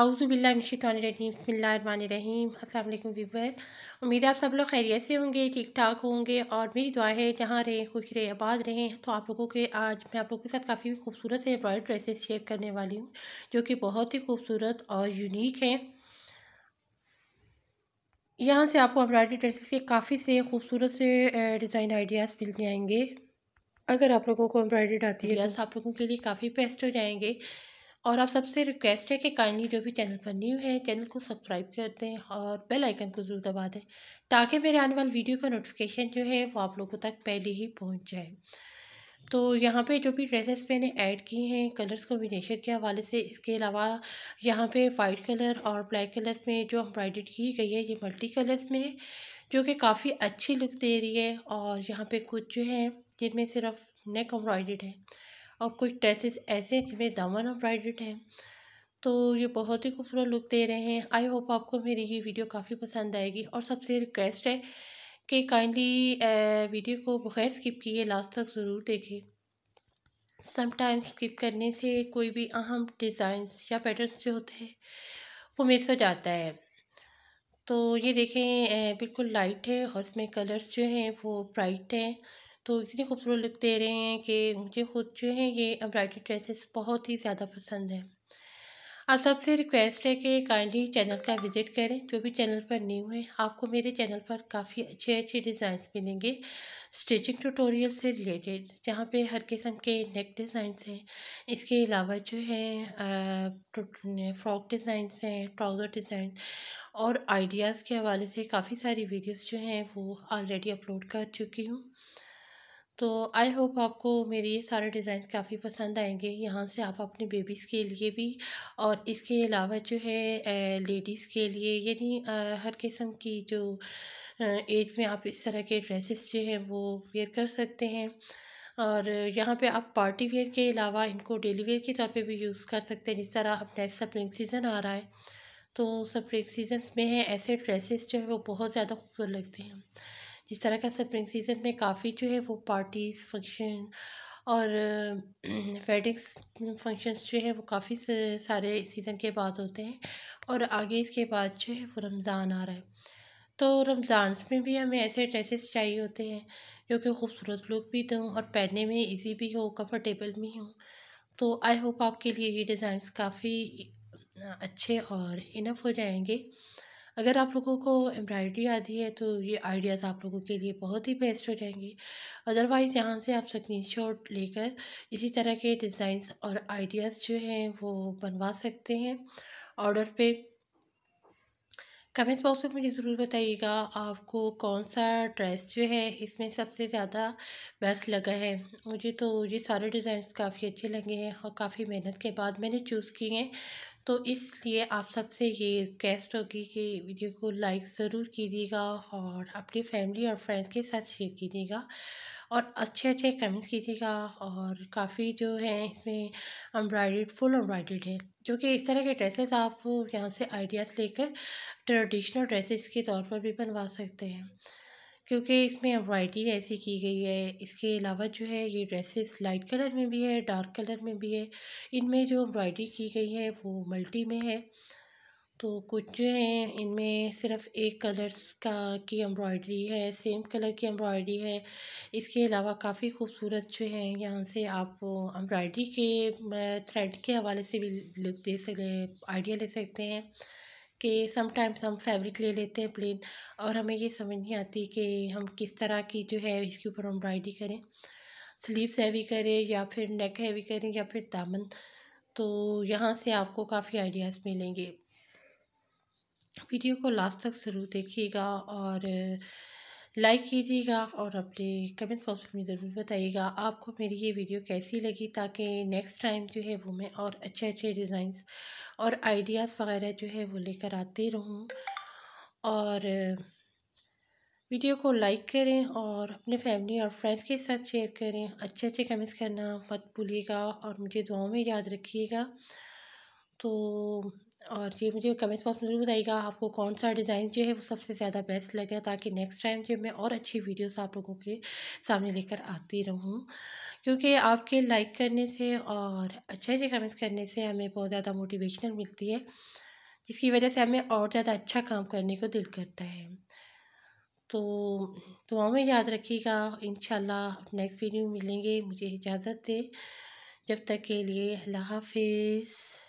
अस्सलाम वालेकुम वीवर उम्मीद है आप सब लोग खैरियत से होंगे ठीक ठाक होंगे और मेरी दुआ है जहाँ रहें खुश रहे आबाद रहें तो आप लोगों के आज मैं आप लोगों के साथ काफ़ी खूबसूरत से एम्ब्रॉयड ड्रेसेस शेयर करने वाली हूँ जो कि बहुत ही खूबसूरत और यूनिक हैं यहाँ से आपको एम्ब्रॉयडरी ड्रेसेस के काफ़ी से खूबसूरत से डिज़ाइन आइडियाज़ मिल जाएंगे अगर आप लोगों को एम्ब्रॉयडरी आती है तो आप लोगों के लिए काफ़ी बेस्ट हो जाएंगे और आप सबसे रिक्वेस्ट है कि काइंडली जो भी चैनल पर न्यू है चैनल को सब्सक्राइब कर दें और बेल आइकन को ज़रूर दबा दें ताकि मेरे आने वाली वीडियो का नोटिफिकेशन जो है वो आप लोगों तक पहले ही पहुंच जाए तो यहाँ पे जो भी ड्रेसेस मैंने ऐड की हैं कलर्स कॉम्बिनेशन के हवाले से इसके अलावा यहाँ पे वाइट कलर और ब्लैक कलर में जो एम्ब्रॉयड की गई है ये मल्टी कलर्स में है जो कि काफ़ी अच्छी लुक दे रही है और यहाँ पे कुछ जो है जिनमें सिर्फ नेक एम्ब्रॉयड है और कुछ ड्रेसेस ऐसे हैं जिनमें दामन और ब्राइडेड हैं तो ये बहुत ही खूबसूरत लुक दे रहे हैं आई होप आपको मेरी ये वीडियो काफ़ी पसंद आएगी और सबसे रिक्वेस्ट है कि काइंडली वीडियो को बगैर स्किप किए लास्ट तक ज़रूर देखें समटाइम स्किप करने से कोई भी अहम डिज़ाइंस या पैटर्न जो होते हैं वो मिस हो जाता है तो ये देखें बिल्कुल लाइट है और इसमें कलर्स जो हैं वो ब्राइट हैं तो इतने खूबसूरत लुक दे रहे हैं कि मुझे खुद जो है ये एम्ब्रॉयडरी ड्रेसेस बहुत ही ज़्यादा पसंद हैं आप सबसे रिक्वेस्ट है कि काइंडली चैनल का विज़िट करें जो भी चैनल पर न्यू है आपको मेरे चैनल पर काफ़ी अच्छे अच्छे डिज़ाइंस मिलेंगे स्टिचिंग ट्यूटोरियल से रिलेटेड जहाँ पे हर किस्म के नेक डिज़ाइंस हैं इसके अलावा जो है फ्रॉक डिज़ाइंस हैं ट्राउज़र डिज़ाइन और आइडियाज़ के हवाले से काफ़ी सारी वीडियोज़ जो हैं वो ऑलरेडी अपलोड कर चुकी हूँ तो आई होप आपको मेरे ये सारे डिज़ाइन काफ़ी पसंद आएंगे यहाँ से आप अपने बेबीज़ के लिए भी और इसके अलावा जो है लेडीज़ के लिए यानी हर किस्म की जो एज में आप इस तरह के ड्रेसेस जो हैं वो वेयर कर सकते हैं और यहाँ पे आप पार्टी वेयर के अलावा इनको डेली वेयर के तौर पे भी यूज़ कर सकते हैं जिस तरह अब नेक्स्ट स्प्रिंग सीज़न आ रहा है तो स्प्रिंग सीजन में है ऐसे ड्रेसेस जो है वो बहुत ज़्यादा खूबसूरत लगते हैं जिस तरह का स्प्रिंग सीज़न में काफ़ी जो है वो पार्टीज़ फंक्शन और वेडिंग्स फंक्शंस जो है वो काफ़ी सारे सीज़न के बाद होते हैं और आगे इसके बाद जो है वो रमज़ान आ रहा है तो रमज़ान में भी हमें ऐसे ड्रेसेस चाहिए होते हैं जो कि खूबसूरत लुक भी दूँ और पहनने में इजी भी हो कंफर्टेबल भी हो तो आई होप आपके लिए ये डिज़ाइंस काफ़ी अच्छे और इनफ हो जाएंगे अगर आप लोगों को एम्ब्रॉयडरी आती है तो ये आइडियाज़ आप लोगों के लिए बहुत ही बेस्ट हो जाएंगे अदरवाइज़ यहाँ से आप स्क्रीन शॉट लेकर इसी तरह के डिज़ाइंस और आइडियाज़ जो हैं वो बनवा सकते हैं ऑर्डर पे कमेंट्स बॉक्स में मुझे ज़रूर बताइएगा आपको कौन सा ड्रेस जो है इसमें सबसे ज़्यादा बेस्ट लगा है मुझे तो ये सारे डिज़ाइंस काफ़ी अच्छे लगे हैं और काफ़ी मेहनत के बाद मैंने चूज़ किए हैं तो इसलिए आप सबसे ये रिक्वेस्ट होगी कि वीडियो को लाइक ज़रूर कीजिएगा और अपनी फैमिली और फ्रेंड्स के साथ शेयर कीजिएगा और अच्छे अच्छे कमेंट्स कीजिएगा और काफ़ी जो है इसमें एम्ब्रॉयड फुल एम्ब्रॉयड है जो कि इस तरह के ड्रेसेस आप यहाँ से आइडियाज़ लेकर ट्रेडिशनल ड्रेसेस के तौर पर भी बनवा सकते हैं क्योंकि इसमें एम्ब्रॉयडरी ऐसी की गई है इसके अलावा जो है ये ड्रेसेस लाइट कलर में भी है डार्क कलर में भी है इनमें जो एम्ब्रॉयडरी की गई है वो मल्टी में है तो कुछ जो हैं इनमें सिर्फ एक कलर्स का की एम्ब्रॉयडरी है सेम कलर की एम्ब्रॉयडरी है इसके अलावा काफ़ी खूबसूरत जो है यहाँ से आप एम्ब्रॉयडरी के थ्रेड के हवाले से भी लुक दे सकते आइडिया ले सकते हैं कि समटाइम्स हम फैब्रिक ले लेते हैं प्लेन और हमें ये समझ नहीं आती कि हम किस तरह की जो है इसके ऊपर एम्ब्रॉयडरी करें स्लीव्स हैवी करें या फिर नेक हैवी करें या फिर दामन तो यहाँ से आपको काफ़ी आइडियाज़ मिलेंगे वीडियो को लास्ट तक ज़रूर देखिएगा और लाइक कीजिएगा और अपने कमेंट बॉक्स में ज़रूर बताइएगा आपको मेरी ये वीडियो कैसी लगी ताकि नेक्स्ट टाइम जो है वो मैं और अच्छे अच्छे डिज़ाइंस और आइडियाज़ वगैरह जो है वो लेकर आती रहूँ और वीडियो को लाइक करें और अपने फैमिली और फ्रेंड्स के साथ शेयर करें अच्छे अच्छे कमेंट्स करना मत भूलिएगा और मुझे दुआओं में याद रखिएगा तो और ये मुझे कमेंट्स बॉक्स में ज़रूर बताइएगा आपको कौन सा डिज़ाइन जो है वो सबसे ज़्यादा बेस्ट लगे ताकि नेक्स्ट टाइम जो मैं और अच्छी वीडियोस आप लोगों के सामने लेकर आती रहूँ क्योंकि आपके लाइक करने से और अच्छे अच्छे कमेंट्स करने से हमें बहुत ज़्यादा मोटिवेशनल मिलती है जिसकी वजह से हमें और ज़्यादा अच्छा काम करने को दिल करता है तो दुआ में याद रखिएगा इन नेक्स्ट वीडियो में मिलेंगे मुझे इजाज़त दें जब तक के लिए अल्लाह हाफिज़